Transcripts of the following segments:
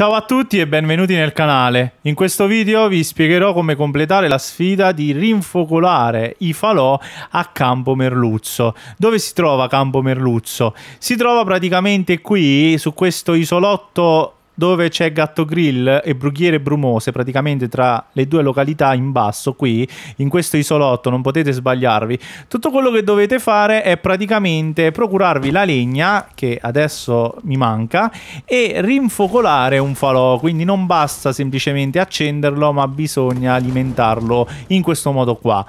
Ciao a tutti e benvenuti nel canale. In questo video vi spiegherò come completare la sfida di rinfocolare i falò a Campo Merluzzo. Dove si trova Campo Merluzzo? Si trova praticamente qui su questo isolotto dove c'è Gatto Grill e Brughiere Brumose, praticamente tra le due località in basso qui, in questo isolotto, non potete sbagliarvi. Tutto quello che dovete fare è praticamente procurarvi la legna, che adesso mi manca, e rinfocolare un falò, quindi non basta semplicemente accenderlo, ma bisogna alimentarlo in questo modo qua.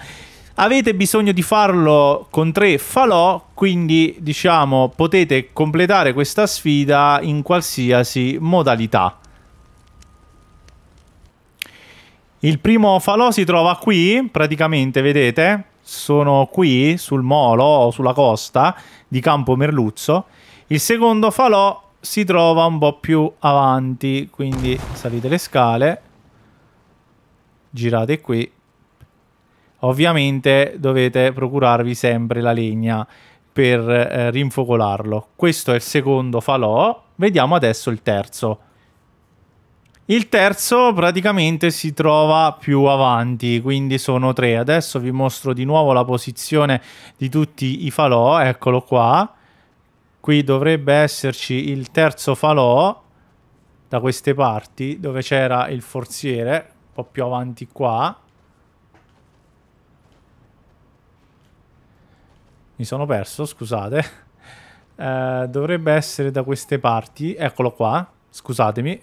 Avete bisogno di farlo con tre falò, quindi diciamo potete completare questa sfida in qualsiasi modalità. Il primo falò si trova qui, praticamente, vedete? Sono qui, sul molo o sulla costa di Campo Merluzzo. Il secondo falò si trova un po' più avanti, quindi salite le scale, girate qui Ovviamente dovete procurarvi sempre la legna per eh, rinfocolarlo. Questo è il secondo falò. Vediamo adesso il terzo. Il terzo praticamente si trova più avanti, quindi sono tre. Adesso vi mostro di nuovo la posizione di tutti i falò, eccolo qua. Qui dovrebbe esserci il terzo falò da queste parti dove c'era il forziere, un po' più avanti qua. mi sono perso, scusate. Eh, dovrebbe essere da queste parti, eccolo qua, scusatemi.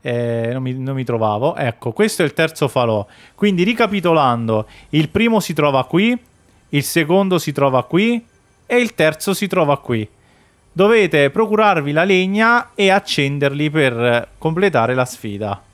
Eh, non, mi, non mi trovavo. Ecco, questo è il terzo falò. Quindi ricapitolando, il primo si trova qui, il secondo si trova qui e il terzo si trova qui. Dovete procurarvi la legna e accenderli per completare la sfida.